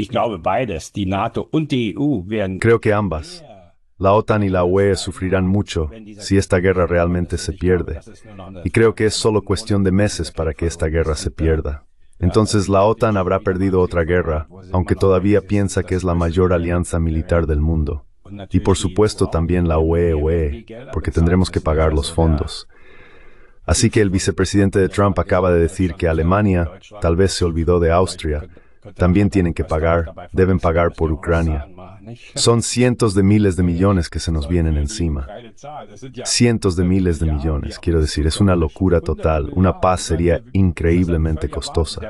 E creo que ambas. La OTAN y la UE sufrirán mucho si esta guerra realmente se pierde. Y creo que es solo cuestión de meses para que esta guerra se pierda. Entonces la OTAN habrá perdido otra guerra, aunque todavía piensa que es la mayor alianza militar del mundo. Y por supuesto también la UE, e, porque tendremos que pagar los fondos. Así que el vicepresidente de Trump acaba de decir que Alemania tal vez se olvidó de Austria, también tienen que pagar, deben pagar por Ucrania. Son cientos de miles de millones que se nos vienen encima. Cientos de miles de millones, quiero decir, es una locura total. Una paz sería increíblemente costosa.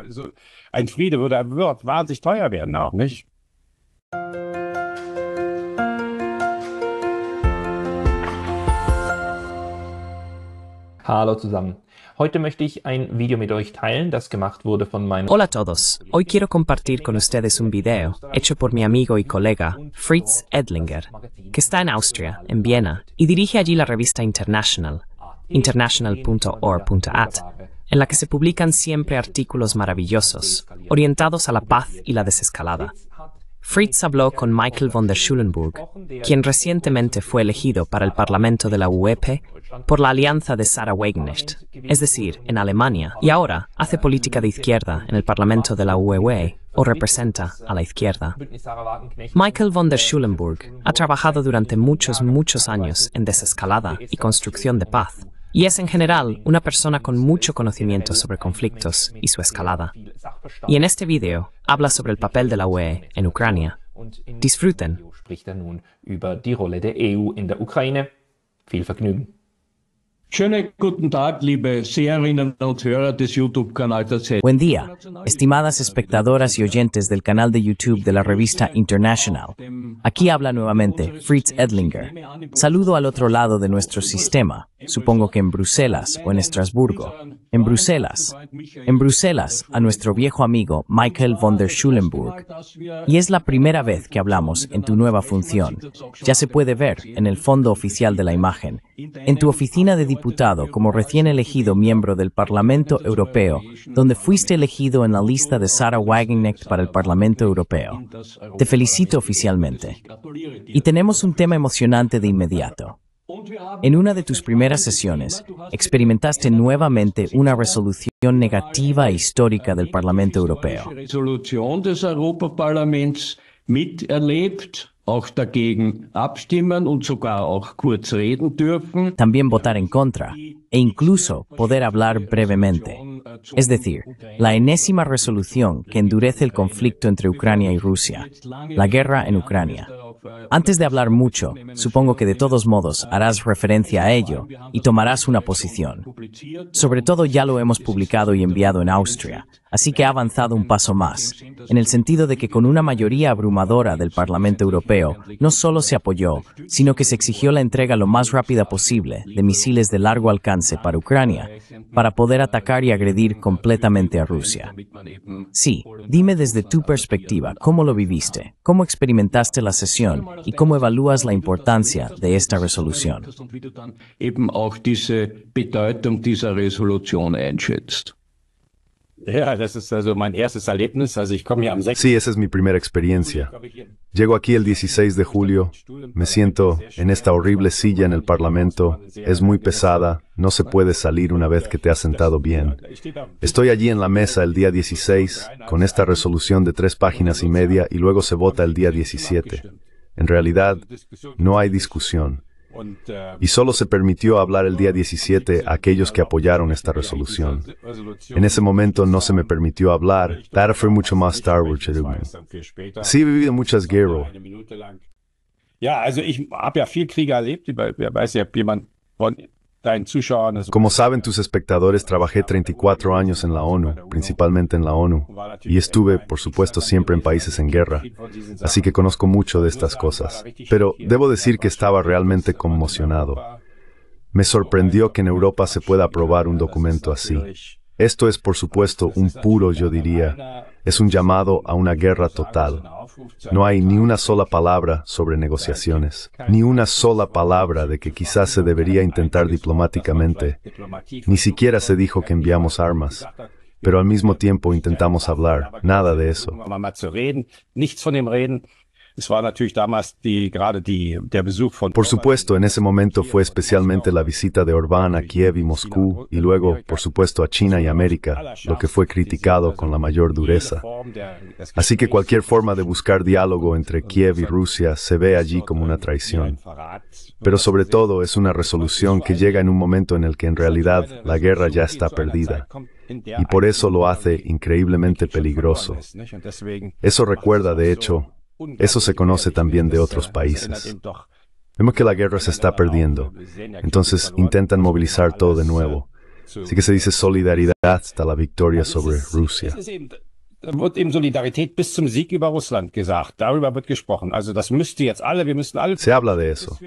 Hallo zusammen. Hola a todos. Hoy quiero compartir con ustedes un video hecho por mi amigo y colega Fritz Edlinger, que está en Austria, en Viena, y dirige allí la revista International, international.org.at, en la que se publican siempre artículos maravillosos, orientados a la paz y la desescalada. Fritz habló con Michael von der Schulenburg, quien recientemente fue elegido para el Parlamento de la UEP por la alianza de Sarah Wagenknecht, es decir, en Alemania, y ahora hace política de izquierda en el Parlamento de la UE o representa a la izquierda. Michael von der Schulenburg ha trabajado durante muchos, muchos años en desescalada y construcción de paz y es en general una persona con mucho conocimiento sobre conflictos y su escalada. Y en este video habla sobre el papel de la UE en Ucrania. Disfruten. Buen día, estimadas espectadoras y oyentes del canal de YouTube de la revista International. Aquí habla nuevamente Fritz Edlinger. Saludo al otro lado de nuestro sistema supongo que en Bruselas o en Estrasburgo, en Bruselas, en Bruselas, a nuestro viejo amigo Michael von der Schulenburg. Y es la primera vez que hablamos en tu nueva función. Ya se puede ver en el fondo oficial de la imagen, en tu oficina de diputado como recién elegido miembro del Parlamento Europeo, donde fuiste elegido en la lista de Sarah Wagenknecht para el Parlamento Europeo. Te felicito oficialmente. Y tenemos un tema emocionante de inmediato. En una de tus primeras sesiones, experimentaste nuevamente una resolución negativa e histórica del Parlamento Europeo. También votar en contra e incluso poder hablar brevemente. Äh, es decir, la enésima resolución que endurece el conflicto entre Ucrania y Rusia, la guerra en Ucrania. Antes de hablar mucho, supongo que de todos modos harás referencia a ello y tomarás una posición. Sobre todo ya lo hemos publicado y enviado en Austria, Así que ha avanzado un paso más, en el sentido de que con una mayoría abrumadora del Parlamento Europeo, no solo se apoyó, sino que se exigió la entrega lo más rápida posible de misiles de largo alcance para Ucrania, para poder atacar y agredir completamente a Rusia. Sí, dime desde tu perspectiva cómo lo viviste, cómo experimentaste la sesión y cómo evalúas la importancia de esta resolución. Sí, esa es mi primera experiencia. Llego aquí el 16 de julio, me siento en esta horrible silla en el Parlamento, es muy pesada, no se puede salir una vez que te has sentado bien. Estoy allí en la mesa el día 16, con esta resolución de tres páginas y media, y luego se vota el día 17. En realidad, no hay discusión. Y solo se permitió hablar el día 17 a aquellos que apoyaron esta resolución. En ese momento no se me permitió hablar. fue mucho más tarde, Sí, he vivido muchas guerras. Ja, also ich habe ja como saben tus espectadores, trabajé 34 años en la ONU, principalmente en la ONU, y estuve, por supuesto, siempre en países en guerra, así que conozco mucho de estas cosas. Pero debo decir que estaba realmente conmocionado. Me sorprendió que en Europa se pueda aprobar un documento así. Esto es, por supuesto, un puro, yo diría, es un llamado a una guerra total. No hay ni una sola palabra sobre negociaciones, ni una sola palabra de que quizás se debería intentar diplomáticamente. Ni siquiera se dijo que enviamos armas, pero al mismo tiempo intentamos hablar. Nada de eso. Por supuesto, en ese momento fue especialmente la visita de Orbán a Kiev y Moscú y luego, por supuesto, a China y América, lo que fue criticado con la mayor dureza. Así que cualquier forma de buscar diálogo entre Kiev y Rusia se ve allí como una traición. Pero sobre todo es una resolución que llega en un momento en el que en realidad la guerra ya está perdida y por eso lo hace increíblemente peligroso. Eso recuerda, de hecho, eso se conoce también de otros países. Vemos que la guerra se está perdiendo, entonces intentan movilizar todo de nuevo. Así que se dice solidaridad hasta la victoria sobre Rusia. Se habla de eso.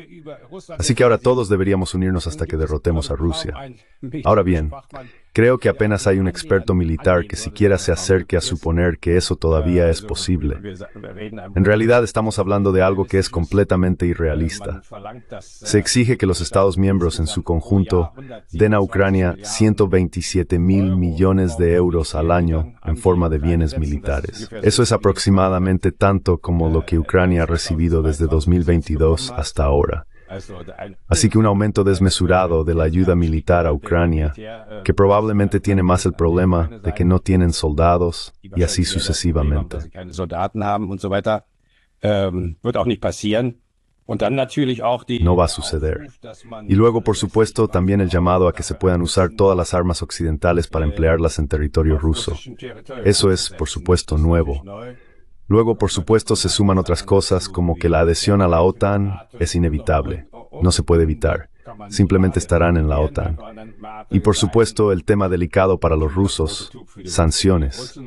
Así que ahora todos deberíamos unirnos hasta que derrotemos a Rusia. Ahora bien, creo que apenas hay un experto militar que siquiera se acerque a suponer que eso todavía es posible. En realidad estamos hablando de algo que es completamente irrealista. Se exige que los Estados miembros en su conjunto den a Ucrania 127 mil millones de euros al año en forma de bienes militares. Eso es aproximadamente tanto como lo que Ucrania ha recibido desde 2022 hasta ahora. Así que un aumento desmesurado de la ayuda militar a Ucrania, que probablemente tiene más el problema de que no tienen soldados y así sucesivamente. No va a suceder. Y luego, por supuesto, también el llamado a que se puedan usar todas las armas occidentales para äh, emplearlas en territorio ruso. Eso es, por supuesto, nuevo. Luego, por supuesto, se suman otras cosas como que la adhesión a la OTAN es inevitable, no se puede evitar, simplemente estarán en la OTAN. Y por supuesto, el tema delicado para los rusos, sanciones.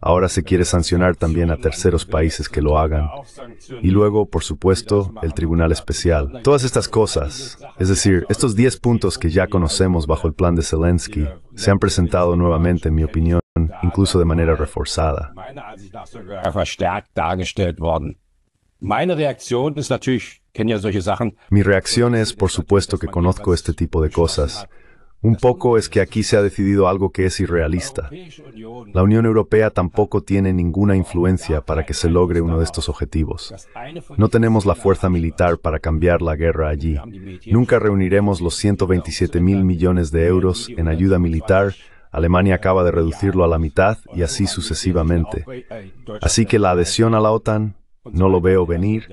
Ahora se quiere sancionar también a terceros países que lo hagan. Y luego, por supuesto, el Tribunal Especial. Todas estas cosas, es decir, estos 10 puntos que ya conocemos bajo el plan de Zelensky, se han presentado nuevamente, en mi opinión, incluso de manera reforzada. Mi reacción es, por supuesto, que conozco este tipo de cosas. Un poco es que aquí se ha decidido algo que es irrealista. La Unión Europea tampoco tiene ninguna influencia para que se logre uno de estos objetivos. No tenemos la fuerza militar para cambiar la guerra allí. Nunca reuniremos los 127 mil millones de euros en ayuda militar Alemania acaba de reducirlo a la mitad y así sucesivamente. Así que la adhesión a la OTAN no lo veo venir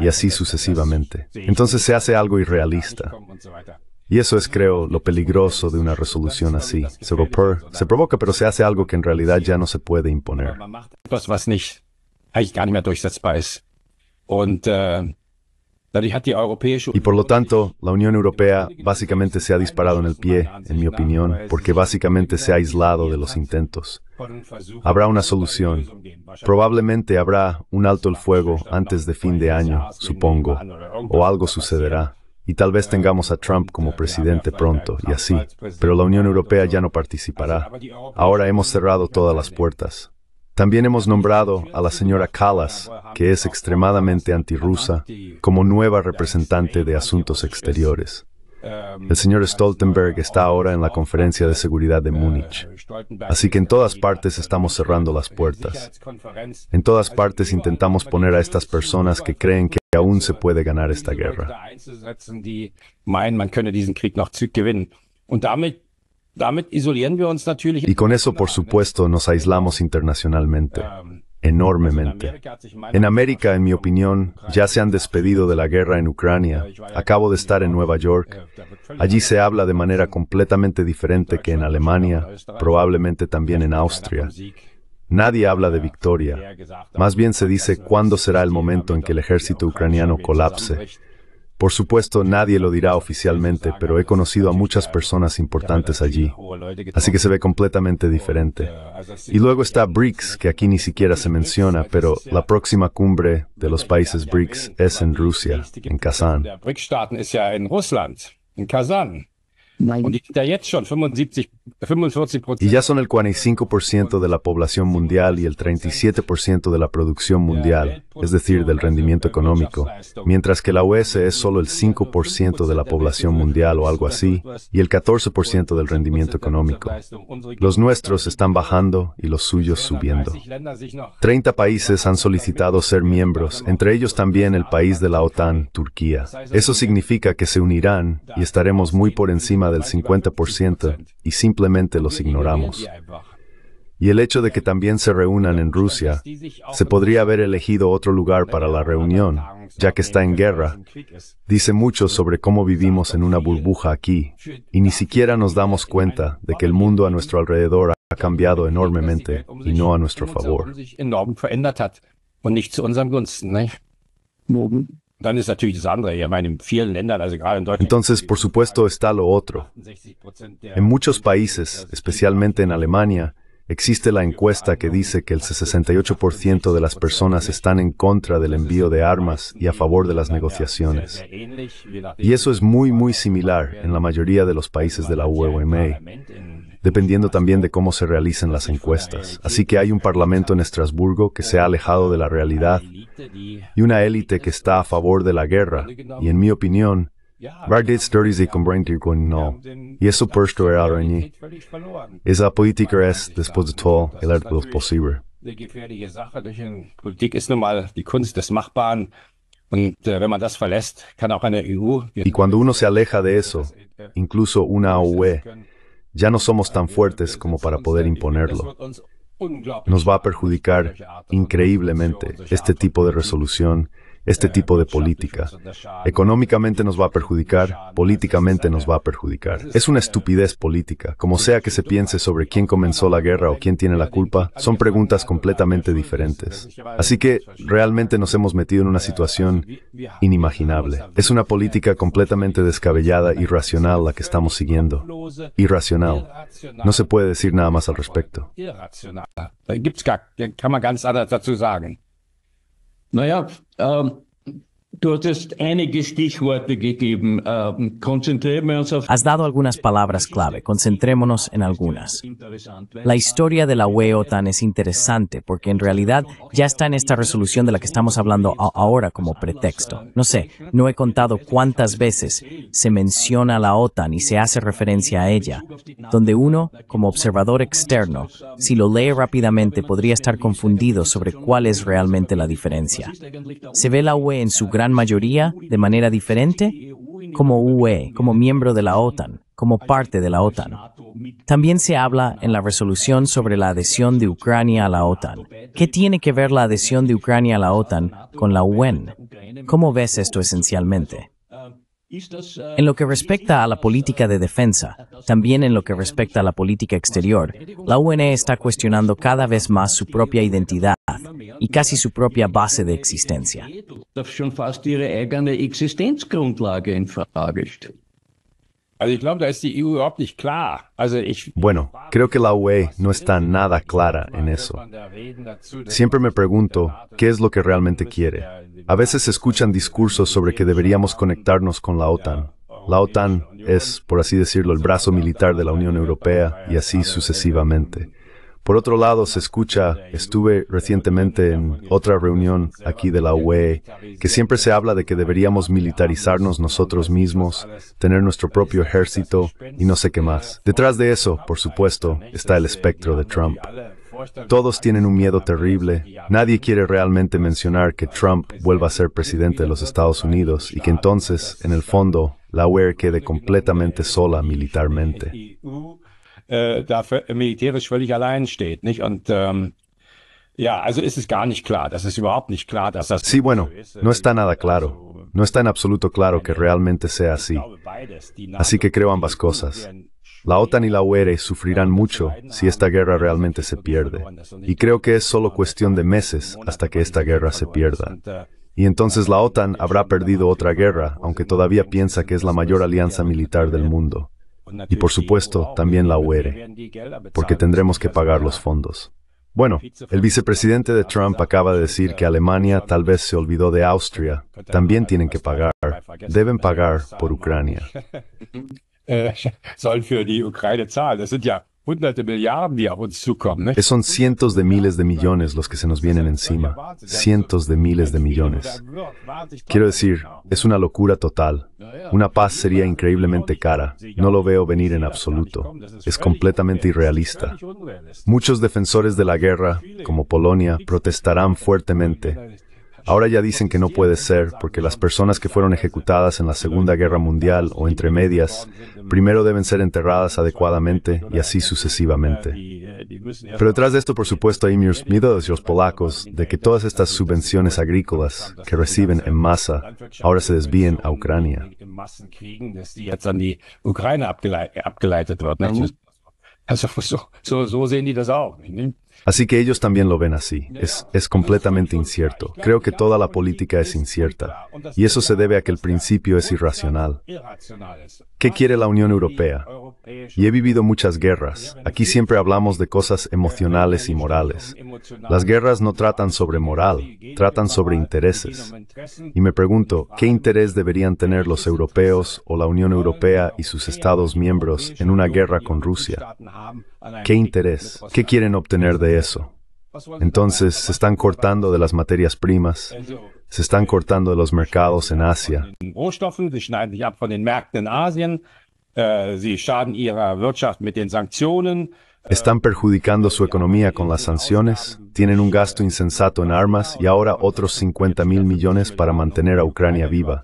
y así sucesivamente. Entonces se hace algo irrealista. Y eso es, creo, lo peligroso de una resolución así. Se, se provoca, pero se hace algo que en realidad ya no se puede imponer. Y por lo tanto, la Unión Europea básicamente se ha disparado en el pie, en mi opinión, porque básicamente se ha aislado de los intentos. Habrá una solución. Probablemente habrá un alto el fuego antes de fin de año, supongo, o algo sucederá. Y tal vez tengamos a Trump como presidente pronto, y así. Pero la Unión Europea ya no participará. Ahora hemos cerrado todas las puertas. También hemos nombrado a la señora Callas, que es extremadamente antirrusa, como nueva representante de asuntos exteriores. El señor Stoltenberg está ahora en la conferencia de seguridad de Múnich. Así que en todas partes estamos cerrando las puertas. En todas partes intentamos poner a estas personas que creen que aún se puede ganar esta guerra. Y con eso, por supuesto, nos aislamos internacionalmente, ähm, enormemente. En América, en mi opinión, ya se han despedido de la guerra en Ucrania. Acabo de estar en Nueva York. Äh, Allí se habla de manera completamente diferente que en Alemania, probablemente también en Austria. Nadie habla de äh, victoria. Más bien se dice cuándo será el momento en que el ejército ucraniano colapse. Por supuesto, nadie lo dirá oficialmente, pero he conocido a muchas personas importantes allí, así que se ve completamente diferente. Y luego está BRICS, que aquí ni siquiera se menciona, pero la próxima cumbre de los países BRICS es en Rusia, en Kazán. Y, ya son el 45% de la población mundial y el 37% de la producción mundial, es decir, del rendimiento económico, mientras que la OS e es solo el 5% de la población mundial o algo así, y el 14% del rendimiento económico. Los nuestros están bajando y los suyos subiendo. 30 países han solicitado ser miembros, entre ellos también el país de la OTAN, Turquía. Eso significa que se unirán y estaremos muy por encima del 50% y simplemente los ignoramos. Y el hecho de que también se reúnan en Rusia, se podría haber elegido otro lugar para la reunión, ya que está en guerra, dice mucho sobre cómo vivimos en una burbuja aquí, y ni siquiera nos damos cuenta de que el mundo a nuestro alrededor ha cambiado enormemente y no a nuestro favor. Entonces, por supuesto, está lo otro. En muchos países, especialmente en Alemania, existe la encuesta que dice que el 68% de las personas están en contra del envío de armas y a favor de las negociaciones. Y eso es muy, muy similar en la mayoría de los países de la UEMA dependiendo también de cómo se realicen las encuestas. Así que hay un parlamento en Estrasburgo que se ha alejado de la realidad y una élite que está a favor de la guerra. Y en mi opinión, Vargas y no. Y eso esto era es Esa política es, después de todo, el arte de lo posible. Y cuando uno se aleja de eso, incluso una UE, ya no somos tan fuertes como para poder imponerlo. Nos va a perjudicar increíblemente este tipo de resolución este tipo de política. Económicamente nos va a perjudicar, políticamente nos va a perjudicar. Es una estupidez política. Como sea que se piense sobre quién comenzó la guerra o quién tiene la culpa, son preguntas completamente diferentes. Así que realmente nos hemos metido en una situación inimaginable. Es una política completamente descabellada, y irracional la que estamos siguiendo. Irracional. No se puede decir nada más al respecto. Um, Ähm, Has dado algunas palabras clave, concentrémonos en algunas. La historia de la UE OTAN es interesante porque en realidad ya está en esta resolución de la que estamos hablando ahora como pretexto. No sé, no he contado cuántas veces se menciona la OTAN y se hace referencia a ella, donde uno, como observador externo, si lo lee rápidamente podría estar confundido sobre cuál es realmente la diferencia. Se ve la UE en su gran mayoría, de manera diferente, como UE, como miembro de la OTAN, como parte de la OTAN. También se habla en la resolución sobre la adhesión de Ucrania a la OTAN. ¿Qué tiene que ver la adhesión de Ucrania a la OTAN con la UN? ¿Cómo ves esto esencialmente? En lo que respecta a la política de defensa, también en lo que respecta a la política exterior, la UNE está cuestionando cada vez más su propia identidad y casi su propia base de existencia. E bueno, creo que la UE no está nada clara en eso. Siempre me pregunto qué es lo que realmente quiere. A veces se escuchan discursos sobre que deberíamos conectarnos con la OTAN. La OTAN es, por así decirlo, el brazo militar de la Unión Europea y así sucesivamente. Por otro lado, se escucha, estuve recientemente en otra reunión aquí de la UE, que siempre se habla de que deberíamos militarizarnos nosotros mismos, tener nuestro propio ejército y no sé qué más. Detrás de eso, por supuesto, está el espectro de Trump. Todos tienen un miedo terrible. Nadie quiere realmente mencionar que Trump vuelva a ser presidente de los Estados Unidos y que entonces, en el fondo, la UE quede completamente sola militarmente. Äh, äh, militärisch völlig Sí, bueno, no está äh, nada claro. Ähm, no está en absoluto claro que realmente sea así. Así que creo ambas cosas. La OTAN y la Ue sufrirán mucho si esta guerra realmente se pierde. Y creo que es solo cuestión de meses hasta que esta guerra se pierda. Y entonces la OTAN habrá perdido otra guerra, aunque todavía piensa que es la mayor alianza militar del mundo y por supuesto también la UERE, porque tendremos que pagar los fondos. Bueno, el vicepresidente de Trump acaba de decir que Alemania tal vez se olvidó de Austria. También tienen que pagar, deben pagar por Ucrania. Son cientos de miles de millones los que se nos vienen encima. Cientos de miles de millones. Quiero decir, es una locura total. Una paz sería increíblemente cara. No lo veo venir en absoluto. Es completamente irrealista. Muchos defensores de la guerra, como Polonia, protestarán fuertemente. Ahora ya dicen que no puede ser, porque las personas que fueron ejecutadas en la Segunda Guerra Mundial o entre medias, primero deben ser enterradas adecuadamente y así sucesivamente. Pero detrás de esto, por supuesto, hay miedos de los polacos de que todas estas subvenciones agrícolas que reciben en masa ahora se desvíen a Ucrania. Pues Así que ellos también lo ven así. Es, es completamente incierto. Creo que toda la política es incierta. Y eso se debe a que el principio es irracional. ¿Qué quiere la Unión Europea? Y he vivido muchas guerras. Aquí siempre hablamos de cosas emocionales y morales. Las guerras no tratan sobre moral, tratan sobre intereses. Y me pregunto, ¿qué interés deberían tener los europeos o la Unión Europea y sus Estados miembros en una guerra con Rusia? ¿Qué interés? ¿Qué quieren obtener de eso. Entonces se están cortando de las materias primas, se están cortando de los mercados en Asia. Äh, están perjudicando su economía con las sanciones, tienen un gasto insensato en armas y ahora otros 50 mil millones para mantener a Ucrania viva.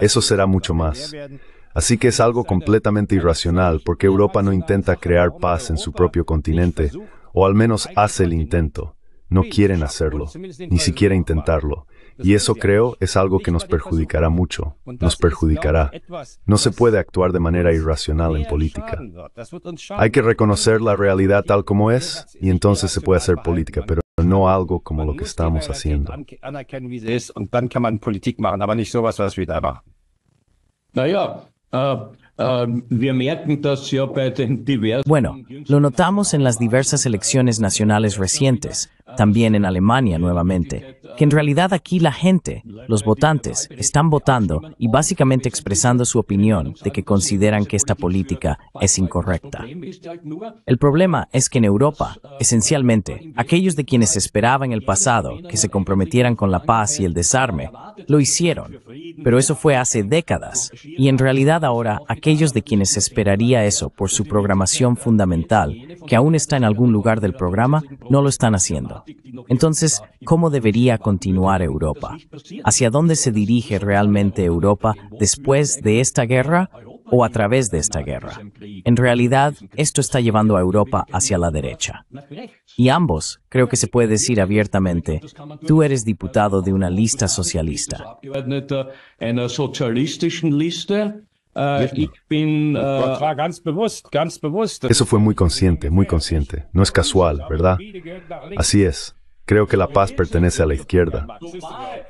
Eso será mucho más. Así que es algo completamente irracional porque Europa no intenta crear paz en su propio continente, o al menos hace el intento. No quieren hacerlo, ni siquiera intentarlo. Y eso creo es algo que nos perjudicará mucho, nos perjudicará. No se puede actuar de manera irracional en política. Hay que reconocer la realidad tal como es y entonces se puede hacer política, pero no algo como lo que estamos haciendo. Um, bueno, lo notamos en las diversas elecciones nacionales recientes, también en Alemania nuevamente, que en realidad aquí la gente, los votantes, están votando y básicamente expresando su opinión de que consideran que esta política es incorrecta. El problema es que en Europa, esencialmente, aquellos de quienes esperaban en el pasado que se comprometieran con la paz y el desarme, lo hicieron, pero eso fue hace décadas, y en realidad ahora aquellos de quienes esperaría eso por su programación fundamental, que aún está en algún lugar del programa, no lo están haciendo. Entonces, ¿cómo debería continuar Europa? ¿Hacia dónde se dirige realmente Europa después de esta guerra o a través de esta guerra? En realidad, esto está llevando a Europa hacia la derecha. Y ambos, creo que se puede decir abiertamente, tú eres diputado de una lista socialista. Eso fue muy consciente, muy consciente. No es casual, ¿verdad? Así es. Creo que la paz pertenece a la izquierda.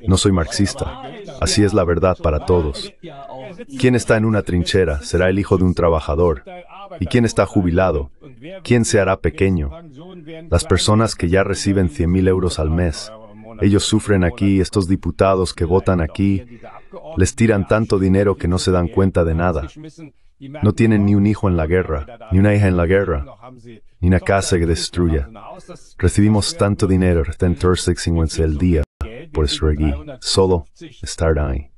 No soy marxista. Así es la verdad para todos. Quien está en una trinchera será el hijo de un trabajador. ¿Y quien está jubilado? ¿Quién se hará pequeño? Las personas que ya reciben 100.000 euros al mes ellos sufren aquí, estos diputados que votan aquí, les tiran tanto dinero que no se dan cuenta de nada. No tienen ni un hijo en la guerra, ni una hija en la guerra, ni una casa que destruya. Recibimos tanto dinero, el día, por estar solo estar ahí.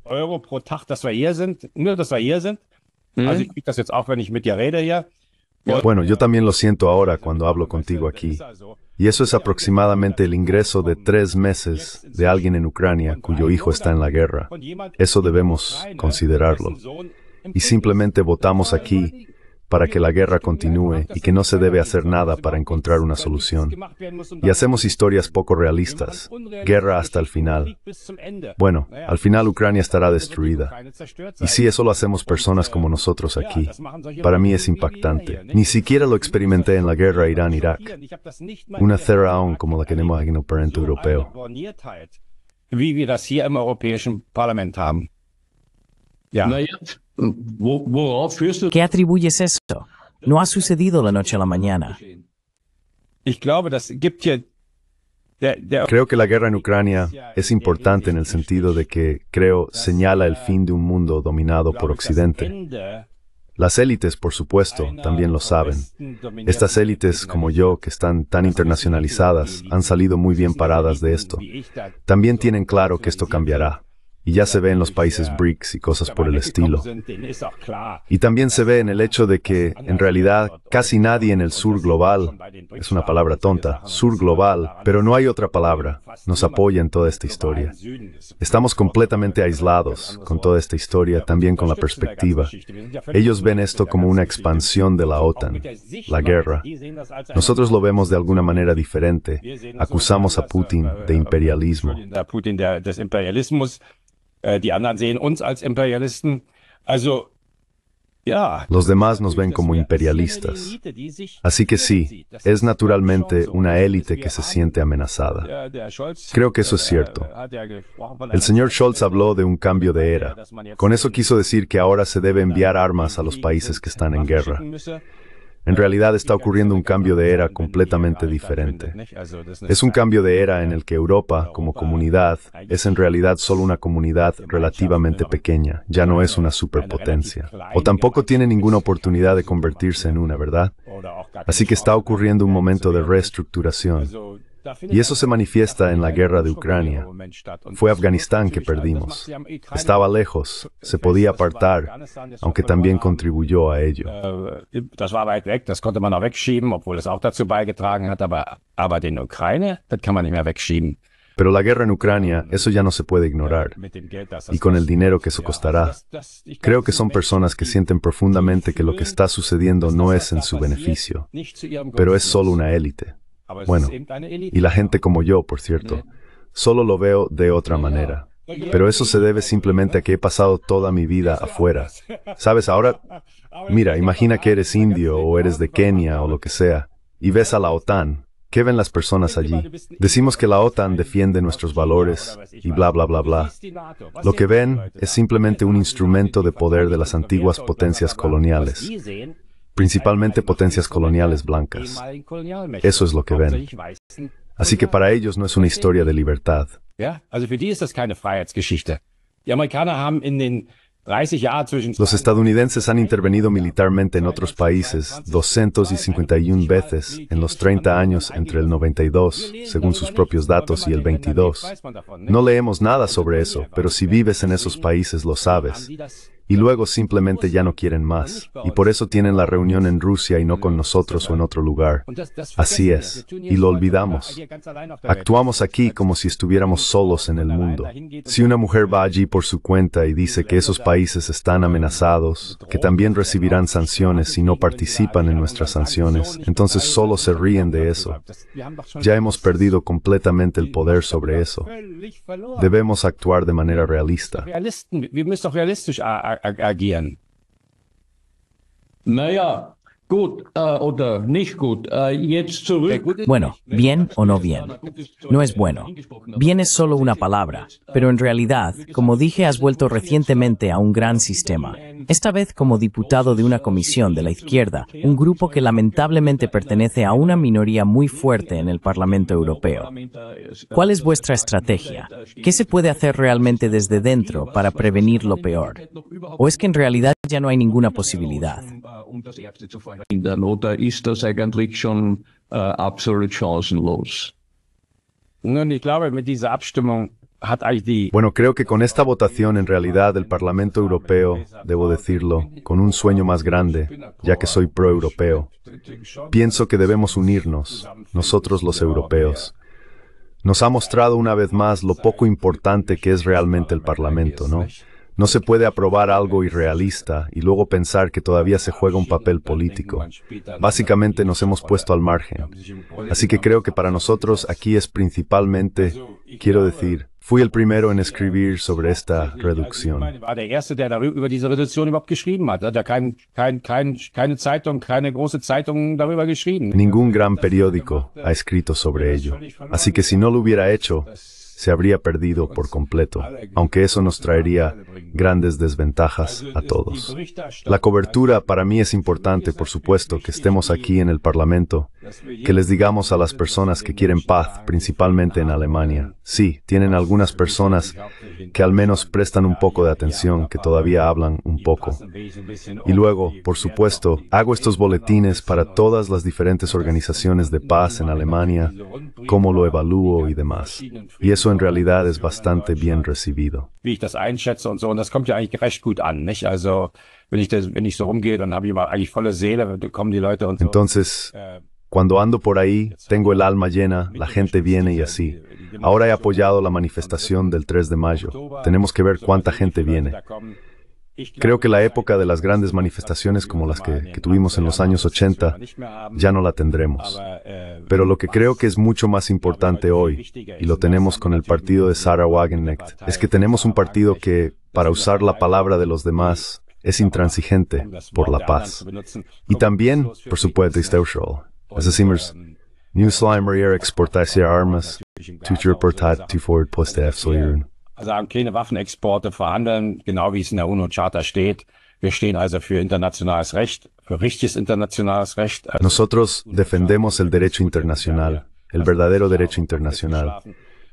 Bueno, yo también lo siento ahora cuando hablo contigo aquí. Y eso es aproximadamente el ingreso de tres meses de alguien en Ucrania cuyo hijo está en la guerra. Eso debemos considerarlo. Y simplemente votamos aquí para que la guerra continúe y que no se debe hacer nada para encontrar una solución. Y hacemos historias poco realistas. Guerra hasta el final. Bueno, al final Ucrania estará destruida. Y si eso lo hacemos personas como nosotros aquí. Para mí es impactante. Ni siquiera lo experimenté en la guerra Irán-Irak. Una cera aún como la que tenemos aquí en el Parlamento Europeo. ¿Qué atribuyes esto? No ha sucedido la noche a la mañana. Creo que la guerra en Ucrania es importante en el sentido de que, creo, señala el fin de un mundo dominado por Occidente. Las élites, por supuesto, también lo saben. Estas élites, como yo, que están tan internacionalizadas, han salido muy bien paradas de esto. También tienen claro que esto cambiará y ya se ve en los países BRICS y cosas por el estilo. Y también se ve en el hecho de que, en realidad, casi nadie en el sur global, es una palabra tonta, sur global, pero no hay otra palabra, nos apoya en toda esta historia. Estamos completamente aislados con toda esta historia, también con la perspectiva. Ellos ven esto como una expansión de la OTAN, la guerra. Nosotros lo vemos de alguna manera diferente. Acusamos a Putin de imperialismo. Äh, los demás nos ven como imperialistas. Así que sí, es naturalmente um una élite que se siente amenazada. Creo que eso es äh, cierto. El señor Scholz habló de un cambio de era. Con eso quiso decir que ahora se debe enviar äh, armas a los países que están en guerra. En realidad está ocurriendo un cambio de era completamente diferente. Es un cambio de era en el que Europa, como comunidad, es en realidad solo una comunidad relativamente pequeña, ya no es una superpotencia. O tampoco tiene ninguna oportunidad de convertirse en una, ¿verdad? Así que está ocurriendo un momento de reestructuración. Y eso se manifiesta en la guerra de Ucrania. Fue Afganistán que perdimos. Estaba lejos, se podía apartar, aunque también contribuyó a ello. Pero la guerra en Ucrania, eso ya no se puede ignorar. Y con el dinero que eso costará. Creo que son personas que sienten profundamente que lo que está sucediendo no es en su beneficio, pero es solo una élite. Bueno, y la gente como yo, por cierto, solo lo veo de otra manera. Pero eso se debe simplemente a que he pasado toda mi vida afuera. Sabes, ahora, mira, imagina que eres indio o eres de Kenia o lo que sea, y ves a la OTAN. ¿Qué ven las personas allí? Decimos que la OTAN defiende nuestros valores y bla, bla, bla, bla. Lo que ven es simplemente un instrumento de poder de las antiguas potencias coloniales principalmente potencias coloniales blancas. Eso es lo que ven. Así que para ellos no es una historia de libertad. Los estadounidenses han intervenido militarmente en otros países 251 veces en los 30 años entre el 92, según sus propios datos, y el 22. No leemos nada sobre eso, pero si vives en esos países lo sabes y luego simplemente ya no quieren más, y por eso tienen la reunión en Rusia y no con nosotros o en otro lugar. Así es, y lo olvidamos. Actuamos aquí como si estuviéramos solos en el mundo. Si una mujer va allí por su cuenta y dice que esos países están amenazados, que también recibirán sanciones si no participan en nuestras sanciones, entonces solo se ríen de eso. Ya hemos perdido completamente el poder sobre eso. Debemos actuar de manera realista. agieren? Naja, Äh, äh, eh, bueno, bien o no bien. No es bueno. Bien es solo una palabra, pero en realidad, como dije, has vuelto recientemente a un gran sistema. Esta vez como diputado de una comisión de la izquierda, un grupo que lamentablemente pertenece a una minoría muy fuerte en el Parlamento Europeo. ¿Cuál es vuestra estrategia? ¿Qué se puede hacer realmente desde dentro para prevenir lo peor? ¿O es que en realidad ya no hay ninguna posibilidad? Bueno, creo que con esta votación en realidad el Parlamento Europeo, debo decirlo, con un sueño más grande, ya que soy pro-europeo, pienso que debemos unirnos, nosotros los europeos. Nos ha mostrado una vez más lo poco importante que es realmente el Parlamento, ¿no? No se puede aprobar algo irrealista y luego pensar que todavía se juega un papel político. Básicamente nos hemos puesto al margen. Así que creo que para nosotros aquí es principalmente, quiero decir, fui el primero en escribir sobre esta reducción. Ningún gran periódico ha escrito sobre ello. Así que si no lo hubiera hecho, se habría perdido por completo, aunque eso nos traería grandes desventajas a todos. La cobertura para mí es importante, por supuesto, que estemos aquí en el Parlamento, que les digamos a las personas que quieren paz, principalmente en Alemania. Sí, tienen algunas personas que al menos prestan un poco de atención, que todavía hablan un poco. Y luego, por supuesto, hago estos boletines para todas las diferentes organizaciones de paz en Alemania, cómo lo evalúo y demás en realidad es bastante bien recibido. Entonces, cuando ando por ahí, tengo el alma llena, la gente viene y así. Ahora he apoyado la manifestación del 3 de mayo. Tenemos que ver cuánta gente viene. Creo que la época de las grandes manifestaciones como las que, tuvimos en los años 80 ya no la tendremos. Pero lo que creo que es mucho más importante hoy, y lo tenemos con el partido de Sarah Wagenknecht, es que tenemos un partido que, para usar la palabra de los demás, es intransigente por la paz. Y también, por supuesto, Es decir, New armas, Tutor Portat, Soyun. Nosotros defendemos el derecho internacional, el verdadero derecho internacional.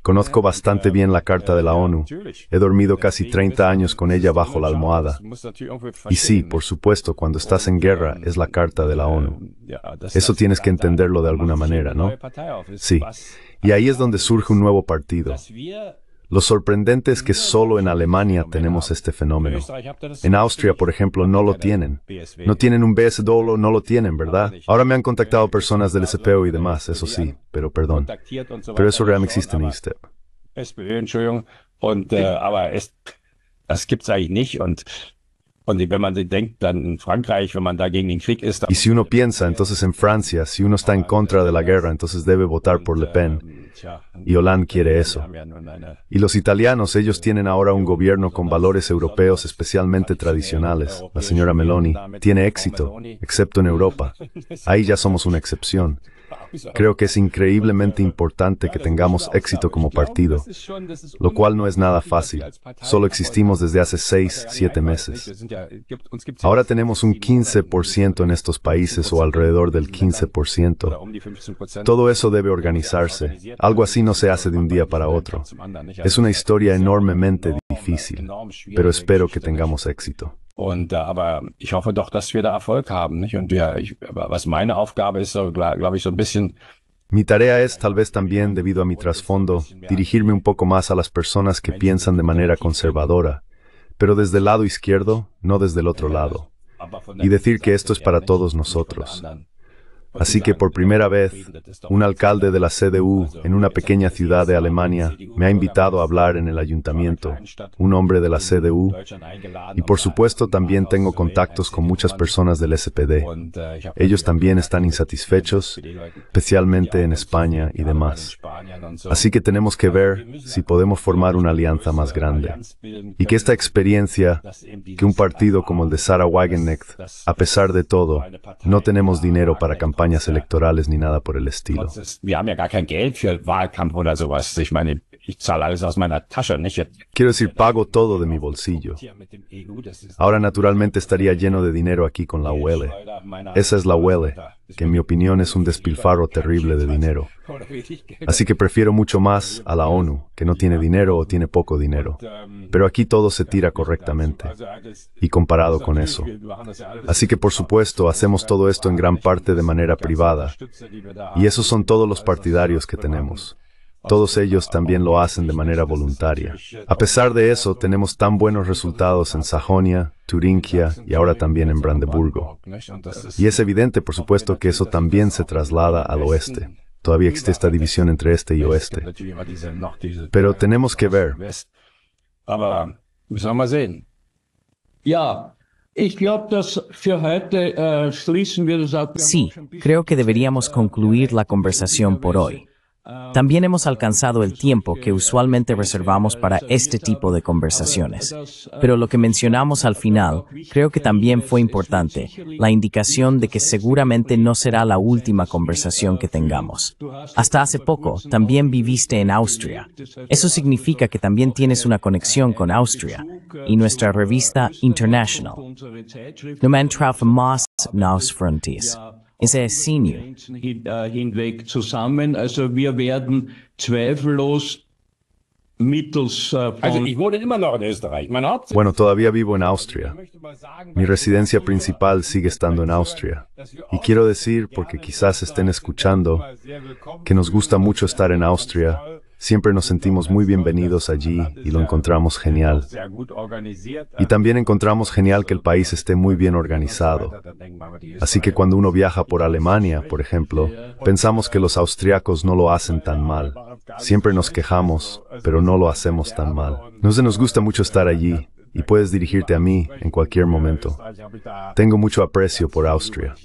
Conozco bastante bien la Carta de la ONU. He dormido casi 30 años con ella bajo la almohada. Y sí, por supuesto, cuando estás en guerra ähm, es la Carta de la ähm, ONU. Eso tienes que entenderlo de alguna manera, ¿no? Sí. Y ahí es donde surge un nuevo partido. Lo sorprendente es que solo en Alemania tenemos este fenómeno. En Austria, por ejemplo, no lo tienen. No tienen un BS Dolo, no lo tienen, ¿verdad? Ahora me han contactado personas del SPO y demás, eso sí, pero perdón. Pero eso realmente existe en ISTEP. Äh, y si uno piensa, entonces en Francia, si uno está en contra de la guerra, entonces debe votar por Le Pen. Y Hollande quiere eso. Y los italianos, ellos tienen ahora un gobierno con valores europeos especialmente tradicionales. La señora Meloni tiene éxito, excepto en Europa. Ahí ya somos una excepción. Creo que es increíblemente importante que tengamos éxito como partido, lo cual no es nada fácil. Solo existimos desde hace seis, siete meses. Ahora tenemos un 15% en estos países o alrededor del 15%. Todo eso debe organizarse. Algo así no se hace de un día para otro. Es una historia enormemente difícil, pero espero que tengamos éxito. Mi tarea es, tal vez también debido a mi trasfondo, dirigirme un poco más a las personas que piensan de manera conservadora, pero desde el lado izquierdo, no desde el otro lado, y decir que esto es para todos nosotros. Así que por primera vez, un alcalde de la CDU en una pequeña ciudad de Alemania me ha invitado a hablar en el ayuntamiento, un hombre de la CDU, y por supuesto también tengo contactos con muchas personas del SPD. Ellos también están insatisfechos, especialmente en España y demás. Así que tenemos que ver si podemos formar una alianza más grande. Y que esta experiencia, que un partido como el de Sarah Wagenknecht, a pesar de todo, no tenemos dinero para campañas campañas electorales ni nada por el estilo. Quiero decir, pago todo de mi bolsillo. Ahora naturalmente estaría lleno de dinero aquí con la UL. Esa es la UL, que en mi opinión es un despilfarro terrible de dinero. Así que prefiero mucho más a la ONU, que no tiene dinero o tiene poco dinero. Pero aquí todo se tira correctamente y comparado con eso. Así que por supuesto hacemos todo esto en gran parte de manera privada. Y esos son todos los partidarios que tenemos. Todos ellos también lo hacen de manera voluntaria. A pesar de eso, tenemos tan buenos resultados en Sajonia, Turingia y ahora también en Brandeburgo. Y es evidente, por supuesto, que eso también se traslada al oeste. Todavía existe esta división entre este y oeste. Pero tenemos que ver. Sí, creo que deberíamos concluir la conversación por hoy. También hemos alcanzado el tiempo que usualmente reservamos para este tipo de conversaciones. Pero lo que mencionamos al final creo que también fue importante, la indicación de que seguramente no será la última conversación que tengamos. Hasta hace poco también viviste en Austria. Eso significa que también tienes una conexión con Austria y nuestra revista International. No man Más Frontis bueno, todavía vivo en Austria. Mi residencia principal sigue estando en Austria. Y quiero decir, porque quizás estén escuchando, que nos gusta mucho estar en Austria Siempre nos sentimos muy bienvenidos allí y lo encontramos genial. Y también encontramos genial que el país esté muy bien organizado. Así que cuando uno viaja por Alemania, por ejemplo, pensamos que los austriacos no lo hacen tan mal. Siempre nos quejamos, pero no lo hacemos tan mal. nos gusta mucho estar allí, y puedes dirigirte a mí en cualquier momento. Tengo mucho aprecio por Austria.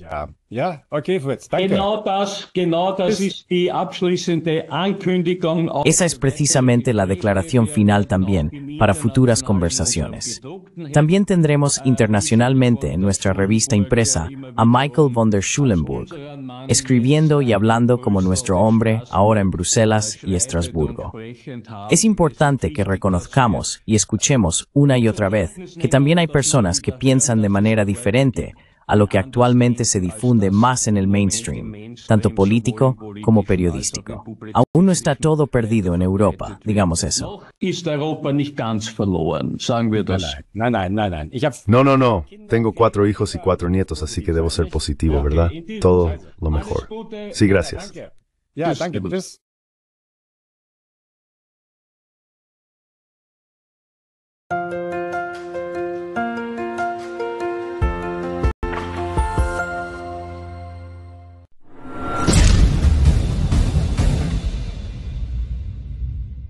Esa es precisamente la declaración final también para futuras conversaciones. También tendremos internacionalmente en nuestra revista impresa a Michael von der Schulenburg, escribiendo y hablando como nuestro hombre ahora en Bruselas y Estrasburgo. Es importante que reconozcamos y escuchemos una y otra vez que también hay personas que piensan de manera diferente a lo que actualmente se difunde más en el mainstream, tanto político como periodístico. Aún no está todo perdido en Europa, digamos eso. No, no, no. Tengo cuatro hijos y cuatro nietos, así que debo ser positivo, ¿verdad? Todo lo mejor. Sí, gracias. Thank